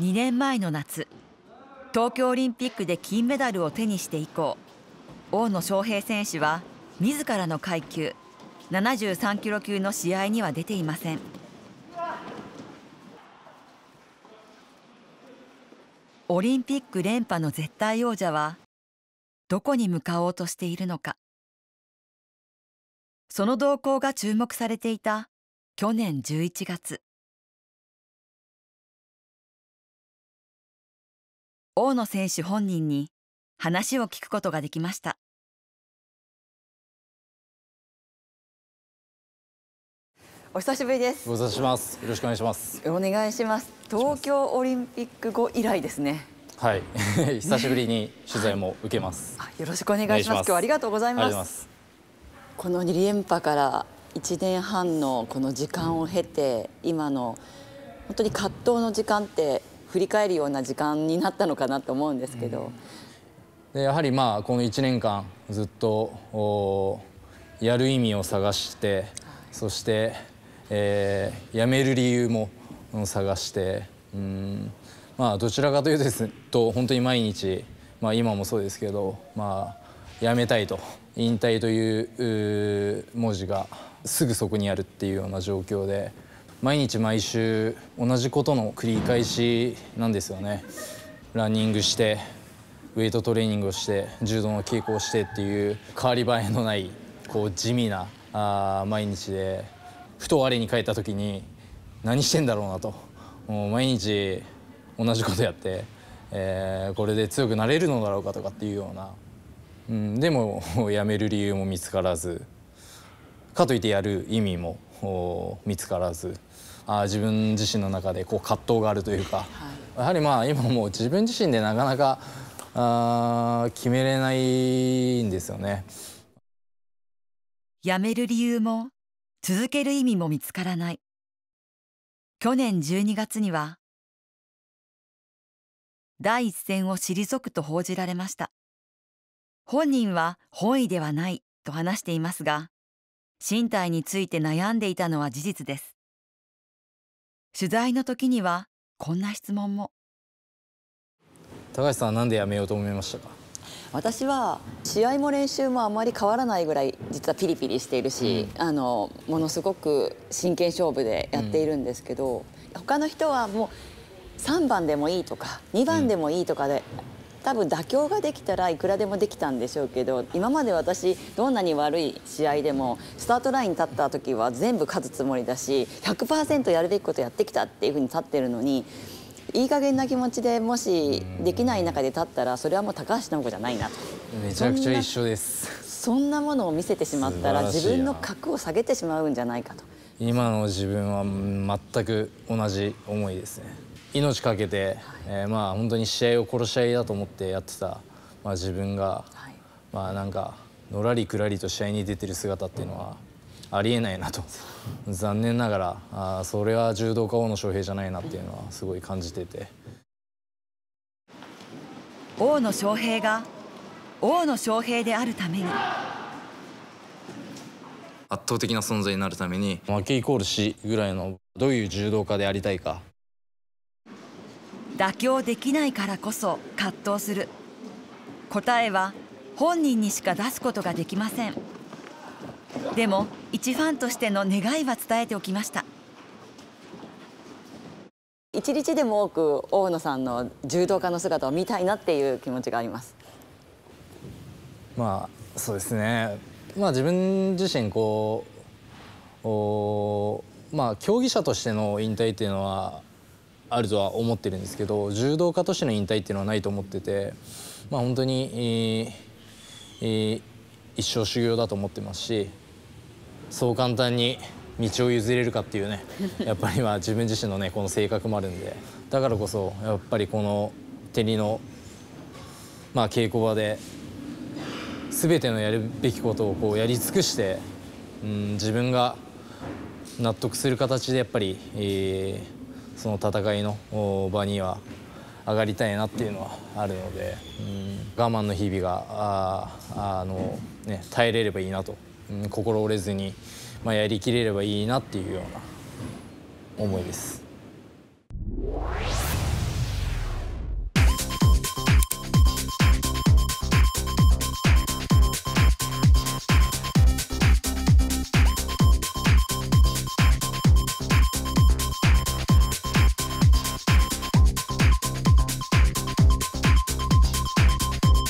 2年前の夏東京オリンピックで金メダルを手にして以降大野将平選手は自らの階級73キロ級の試合には出ていませんオリンピック連覇の絶対王者はどこに向かおうとしているのかその動向が注目されていた去年11月大野選手本人に話を聞くことができました。お久しぶりです。ご無沙汰します。よろしくお願いします。お願いします。東京オリンピック後以来ですね。はい、久しぶりに取材も受けます。ね、よろしくお願いします。今日はありがとうございます。この2連覇から1年半のこの時間を経て、今の本当に葛藤の時間って振り返るような時間になったのかなと思うんですけど。うん、やはりまあこの1年間ずっとやる意味を探して、そして、えー、辞める理由も探してうんまあどちらかというとですと本当に毎日、まあ、今もそうですけど、まあ、辞めたいと引退という文字がすぐそこにあるっていうような状況で。毎日毎週同じことの繰り返しなんですよねランニングしてウェイトトレーニングをして柔道の稽古をしてっていう変わり映えのないこう地味なあ毎日でふと我に帰った時に何してんだろうなともう毎日同じことやって、えー、これで強くなれるのだろうかとかっていうような、うん、でもやめる理由も見つからずかといってやる意味も見つからず。あ自分自身の中でこう葛藤があるというか、やはりまあ今もう自分自身でなかなかあ決めれないんですよね。辞める理由も続ける意味も見つからない。去年12月には第一線を退くと報じられました。本人は本意ではないと話していますが、身体について悩んでいたのは事実です。取材の時にはこんな質問も高橋さんは何で辞めようと思いましたか私は試合も練習もあまり変わらないぐらい実はピリピリしているし、うん、あのものすごく真剣勝負でやっているんですけど、うん、他の人はもう3番でもいいとか2番でもいいとかで多分妥協ができたらいくらでもできたんでしょうけど今まで私どんなに悪い試合でもスタートラインに立った時は全部勝つつもりだし100%やるべきことやってきたっていうふうに立ってるのに。いい加減な気持ちでもしできない中で立ったらそれはもう高橋尚子じゃないなとめちゃくちゃ一緒ですそんなものを見せてしまったら自分の格を下げてしまうんじゃないかと今の自分は全く同じ思いですね命かけて、えー、まあ本当に試合を殺し合いだと思ってやってた、まあ、自分が、はい、まあなんかのらりくらりと試合に出てる姿っていうのはありえないなと残念ながらあそれは柔道家王の翔平じゃないなっていうのはすごい感じてて王の翔平が王の翔平であるために圧倒的な存在になるために負けイコール死ぐらいのどういう柔道家でありたいか妥協できないからこそ葛藤する答えは本人にしか出すことができませんでも一ファンとしての願いは伝えておきました一日でも多く大野さんの柔道家の姿を見たいなっていう気持ちがありますまあそうですねまあ自分自身こうおまあ競技者としての引退っていうのはあるとは思ってるんですけど柔道家としての引退っていうのはないと思ってて、まあ、本当に、えーえー、一生修行だと思ってますしそう簡単に道を譲れるかっていうね やっぱりまあ自分自身のねこの性格もあるんでだからこそやっぱりこの照りの、まあ、稽古場で全てのやるべきことをこうやり尽くして、うん、自分が納得する形でやっぱり、えー、その戦いの場には上がりたいなっていうのはあるので、うん、我慢の日々がああの、ね、耐えれればいいなと、うん、心折れずに、まあ、やりきれればいいなっていうような思いです。